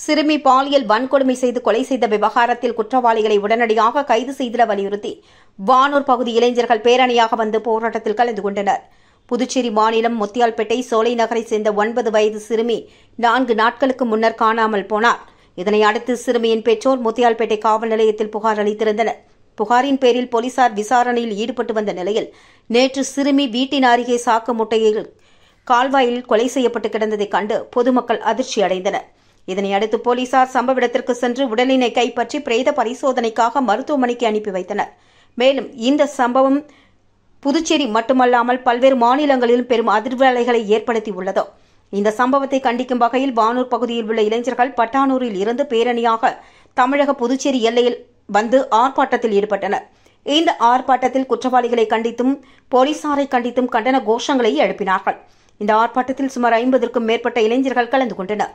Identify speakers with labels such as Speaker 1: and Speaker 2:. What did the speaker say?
Speaker 1: சிறுமி பாலியல் வன்கொடுமை செய்து கொலை செய்த விவகாரத்தில் குற்றவாளிகளை உடனடியாக கைது செய்திட வலியுறுத்தி வானூர் பகுதி இளைஞர்கள் பேரணியாக வந்து போராட்டத்தில் கலந்து கொண்டனர் புதுச்சேரி மாநிலம் முத்தியால்பேட்டை சோலை நகரை சேர்ந்த ஒன்பது வயது சிறுமி நான்கு நாட்களுக்கு முன்னர் காணாமல் போனார் இதனை அடுத்து சிறுமியின் பெற்றோர் முத்தியால்பேட்டை காவல் நிலையத்தில் புகார் அளித்திருந்தனர் புகாரின் பேரில் போலீசார் விசாரணையில் ஈடுபட்டு வந்த நிலையில் நேற்று சிறுமி வீட்டின் அருகே சாக்கு முட்டையில் கால்வாயில் கொலை செய்யப்பட்டு கிடந்ததைக் கண்டு பொதுமக்கள் அதிர்ச்சி அடைந்தனர் இதனையடுத்து போலீசார் சம்பவ இடத்திற்கு சென்று உடலினை கைப்பற்றி பிரேத பரிசோதனைக்காக மருத்துவமனைக்கு அனுப்பி வைத்தனர் மேலும் இந்த சம்பவம் புதுச்சேரி மட்டுமல்லாமல் பல்வேறு மாநிலங்களிலும் பெரும் அதிர்வலைகளை ஏற்படுத்தியுள்ளது இந்த சம்பவத்தை கண்டிக்கும் வகையில் வானூர் பகுதியில் உள்ள இளைஞர்கள் பட்டானூரில் இருந்து பேரணியாக தமிழக புதுச்சேரி எல்லையில் வந்து ஆர்ப்பாட்டத்தில் ஈடுபட்டனர் இந்த ஆர்ப்பாட்டத்தில் குற்றவாளிகளை கண்டித்தும் போலீசாரை கண்டித்தும் கண்டன கோஷங்களை எழுப்பினார்கள் இந்த ஆர்ப்பாட்டத்தில் சுமார் ஐம்பதற்கும் மேற்பட்ட இளைஞர்கள் கலந்து கொண்டனா்